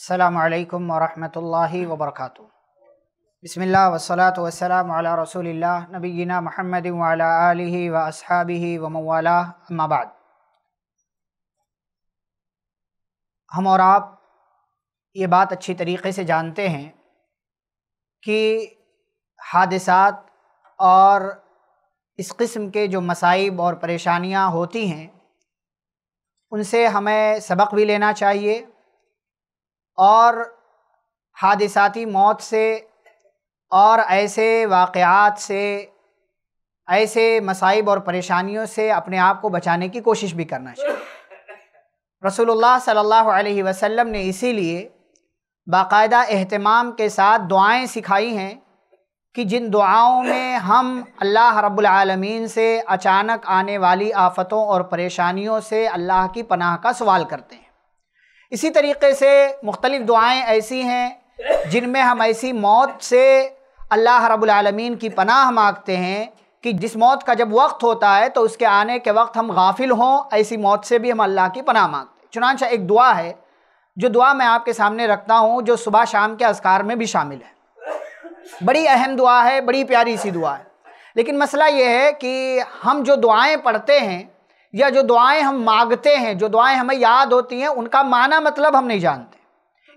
अल्लाम वरहमल वबरक बसमिल्ल वसलात वसलाम रसोल्ला नबीना महमद वाली व असहाबी व أما بعد हम और आप ये बात अच्छी तरीके से जानते हैं कि हादसात और इस किस्म के जो मसाइब और परेशानियाँ होती हैं उनसे हमें सबक भी लेना चाहिए और हादिसाती मौत से और ऐसे वाक़ात से ऐसे मसाइब और परेशानियों से अपने आप को बचाने की कोशिश भी करना चाहिए रसूलुल्लाह सल्लल्लाहु अलैहि वसल्लम ने इसीलिए बाकायदा अहतमाम के साथ दुआएं सिखाई हैं कि जिन दुआओं में हम अल्लाह रब्बुल आलमीन से अचानक आने वाली आफ़तों और परेशानियों से अल्लाह की पनाह का सवाल करते हैं इसी तरीके से मुख्तलिफ़ दुआएँ ऐसी हैं जिनमें हम ऐसी मौत से अल्लाह रबालमीन की पनाह मांगते हैं कि जिस मौत का जब वक्त होता है तो उसके आने के वक्त हम गाफिल हों ऐसी मौत से भी हम अल्लाह की पनाह मांगते हैं चुनानशा एक दुआ है जो दुआ मैं आपके सामने रखता हूँ जो सुबह शाम के असकार में भी शामिल है बड़ी अहम दुआ है बड़ी प्यारी सी दुआ है लेकिन मसला ये है कि हम जो दुआएँ पढ़ते हैं या जो दुआएं हम मांगते हैं जो दुआएं हमें याद होती हैं उनका माना मतलब हम नहीं जानते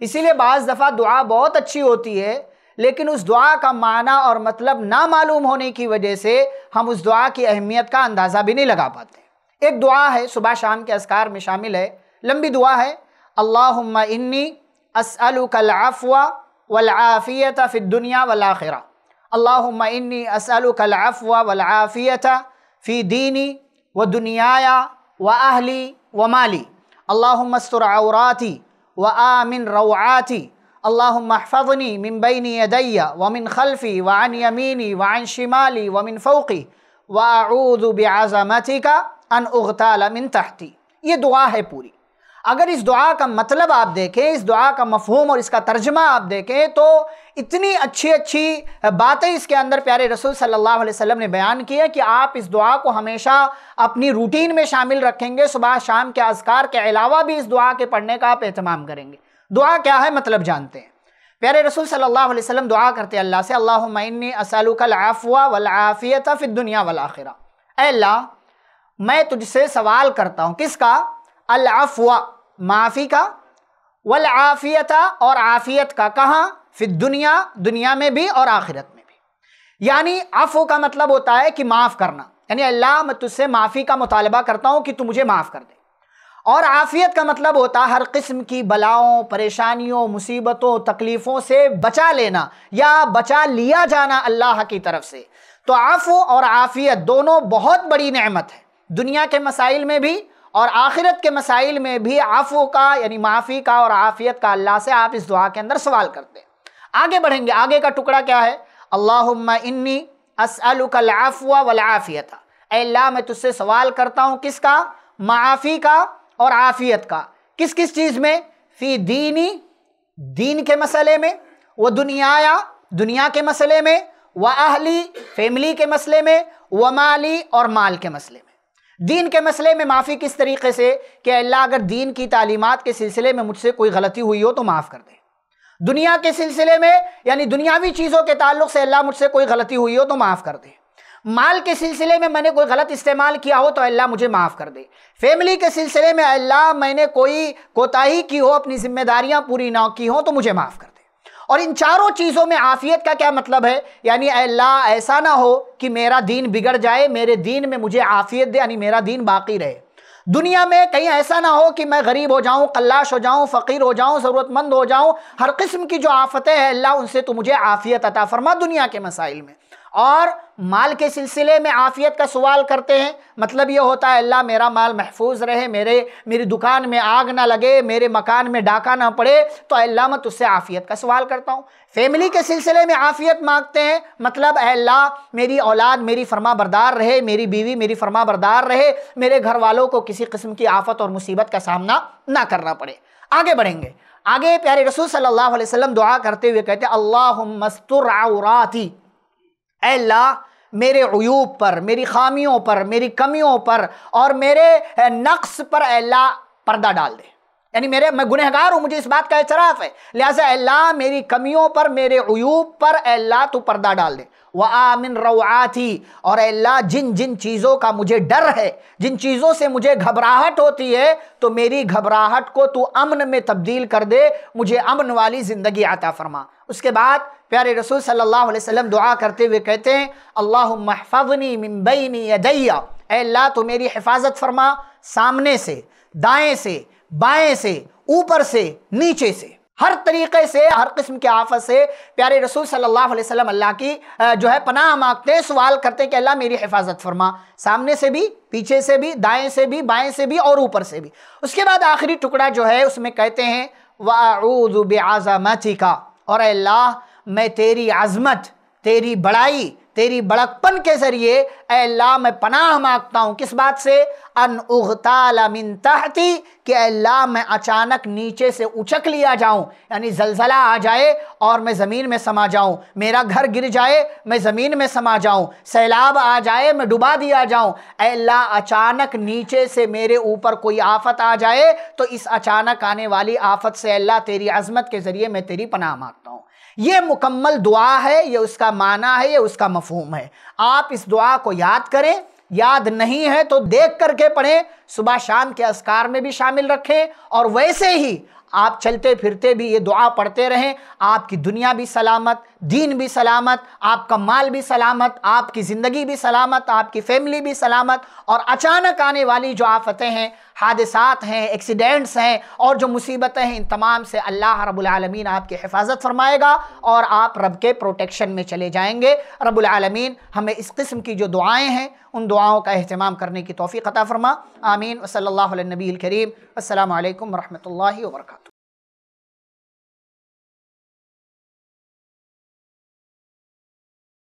इसीलिए बाज़ दफ़ा दुआ बहुत अच्छी होती है लेकिन उस दुआ का माना और मतलब ना मालूम होने की वजह से हम उस दुआ की अहमियत का अंदाज़ा भी नहीं लगा पाते एक दुआ है सुबह शाम के असकार में शामिल है लंबी दुआ है अल्लाह इन्नी असअलकलाफ़वा वलाफ़ियत फ़िदुनिया वलाखिरा अल्लाह इन्नी असअलकलाफ़वा वलाफ़ियत फ़ी दीनी ودنيايا وأهلي ومالي اللهم استر عوراتي وآمن روعاتي اللهم احفظني من بين يدي ومن خلفي وعن يميني وعن شمالي ومن فوقي وأعوذ بعظمتك أن أغتال من تحتي یہ دعا ہے پوری अगर इस दुआ का मतलब आप देखें इस दुआ का मफहम और इसका तर्जमा आप देखें तो इतनी अच्छी अच्छी बातें इसके अंदर प्यारे रसूल सल्लल्लाहु अलैहि वसल्लम ने बयान किया कि आप इस दुआ को हमेशा अपनी रूटीन में शामिल रखेंगे सुबह शाम के अजकार के अलावा भी इस दुआ के पढ़ने का आप अहतमाम करेंगे दुआ क्या है मतलब जानते हैं प्यारे रसूल सल्लल्लाहु अलैहि वसल्लम दुआ करते अल्लाह से अल्लाह मन्नी असलकलाफ़ुआ वलाफ़ियत फ़िर दुनिया वलाखिरा अल्लाह मैं तुझसे सवाल करता हूँ किसका अलअफ़वा माफ़ी का वल आफ़ियता और आफ़ियत का कहाँ फिर दुनिया दुनिया में भी और आखिरत में भी यानी अफ़ का मतलब होता है कि माफ़ करना यानी अल्लाह मैं तुझसे माफ़ी का मुतालबा करता हूँ कि तू मुझे माफ़ कर दे और आफ़ियत का मतलब होता है हर किस्म की बलाओं परेशानियों मुसीबतों तकलीफ़ों से बचा लेना या बचा लिया जाना अल्लाह की तरफ से तो आफ़ो और आफ़ियत दोनों बहुत बड़ी नमत है दुनिया के मसाइल में भी और आखिरत के मसाइल में भी आफ़ो का यानी माफ़ी का और आफ़ियत का अल्लाह से आप इस दुआ के अंदर सवाल करते हैं आगे बढ़ेंगे आगे का टुकड़ा क्या है अल्लाह इन्नी असलकलाफ़ुआ वलाफ़ियत अल्लाह मैं तुझसे सवाल करता हूँ किसका माफ़ी का और आफ़ियत का किस किस चीज़ में फ़ी दीनी दीन के मसले में व दुनियाया दुनिया के मसले में व अहली फैमिली के मसले में व माली और माल के मसले दीन के मसले में माफ़ी किस तरीके से कि अल्लाह अगर दीन की तालीमत के सिलसिले में मुझसे कोई गलती हुई हो तो माफ़ कर दे दुनिया के सिलसिले में यानी दुनियावी चीज़ों के ताल्लुक से अल्लाह मुझसे कोई गलती हुई हो तो माफ़ कर दे माल के सिलसिले में मैंने कोई गलत इस्तेमाल किया हो तो अल्लाह मुझे माफ़ कर दे फैमिली के सिलसिले में अल्लाह मैंने कोई कोताही की हो अपनी जिम्मेदारियाँ पूरी ना की हो तो मुझे माफ़ कर दे और इन चारों चीज़ों में आफ़ियत का क्या मतलब है यानी अल्लाह ऐसा ना हो कि मेरा दीन बिगड़ जाए मेरे दीन में मुझे आफ़ियत दे यानी मेरा दीन बाकी रहे दुनिया में कहीं ऐसा ना हो कि मैं गरीब हो जाऊं कल्लाश हो जाऊं फ़कीर हो जाऊं ज़रूरतमंद हो जाऊं हर किस्म की जो आफतें हैं अल्लाह उनसे तो मुझे आफ़ियत अता फरमा दुनिया के मसाइल में और माल के सिलसिले में आफ़ियत का सवाल करते हैं मतलब ये होता है अल्लाह मेरा माल महफूज रहे मेरे मेरी दुकान में आग ना लगे मेरे मकान में डाका ना पड़े तो अल्लाह मैं तुझसे आफ़ियत का सवाल करता हूँ फैमिली के सिलसिले में आफ़ियत मांगते हैं मतलब अल्लाह मेरी औलाद मेरी फरमा बरदार रहे मेरी बीवी मेरी फरमा बरदार रहे मेरे घर वालों को किसी किस्म की आफ़त और मुसीबत का सामना ना करना पड़े आगे बढ़ेंगे आगे प्यारे रसूल सल्लल्लाहु अलैहि वसल्लम दुआ करते हुए कहते हैं अल्लाह मस्तुर अल्लाह मेरे अयूब पर मेरी खामियों पर मेरी कमियों पर और मेरे नक्स पर अल्लाह पर्दा डाल दे यानी मेरे मैं गुनहगार हूँ मुझे इस बात का एतराफ़ है लिहाजा अल्लाह मेरी कमियों पर मेरे अयूब पर अल्लाह तू पर्दा डाल दे वह आमिन रवाती और अल्लाह जिन जिन चीज़ों का मुझे डर है जिन चीज़ों से मुझे घबराहट होती है तो मेरी घबराहट को तू अमन में तब्दील कर दे मुझे अमन वाली ज़िंदगी आता फरमा उसके बाद प्यारे रसूल सल्लल्लाहु अलैहि वसल्लम दुआ करते हुए कहते हैं अल्लाह महफनी मिम्बईनी अदैया अल्लाह तो मेरी हिफाजत फरमा सामने से दाएं से बाएं से ऊपर से नीचे से हर तरीके से हर किस्म के आफत से प्यारे रसूल सल्लल्लाहु अलैहि वसल्लम अल्लाह की जो है पनाह मांगते हैं सवाल करते हैं कि अल्लाह मेरी हिफाजत फरमा सामने से भी पीछे से भी दाएं से भी बाएं से भी और ऊपर से भी उसके बाद आखिरी टुकड़ा जो है उसमें कहते हैं वाऊद बेआज़मती का और अल्लाह मैं तेरी आज़मत तेरी बड़ाई तेरी बड़कपन के ज़रिए अल्लाह मैं पनाह मांगता हूँ किस बात से अन उगताला मिन तहती कि अल्लाह मैं अचानक नीचे से उचक लिया जाऊँ यानी जलजला आ जाए और मैं ज़मीन में समा जाऊँ मेरा घर गिर जाए मैं ज़मीन में समा जाऊँ सैलाब आ जाए मैं डुबा दिया जाऊँ अल्लाह अचानक नीचे से मेरे ऊपर कोई आफत आ जाए तो इस अचानक आने वाली आफत से अल्लाह तेरी अजमत के ज़रिए मैं तेरी पनाह मांगता हूँ ये मुकम्मल दुआ है ये उसका माना है ये उसका मफहूम है आप इस दुआ को याद करें याद नहीं है तो देख करके पढ़ें सुबह शाम के असकार में भी शामिल रखें और वैसे ही आप चलते फिरते भी ये दुआ पढ़ते रहें आपकी दुनिया भी सलामत दीन भी सलामत आपका माल भी सलामत आपकी ज़िंदगी भी सलामत आपकी फैमिली भी सलामत और अचानक आने वाली जो आफतें हैं हादसात हैं एक्सीडेंट्स हैं और जो मुसीबतें हैं इन तमाम से अल्लाह रबालमीन आपकी हिफाजत फरमाएगा और आप रब के प्रोटेक्शन में चले जाएंगे रबालमीन हमें इस किस्म की जो दुआएँ हैं उन दुआओं का अहतमाम करने की तोफ़ी क़ता फ़रमा आमीन वसल्लम नबी करीम अल्लाम वरहमल वर्का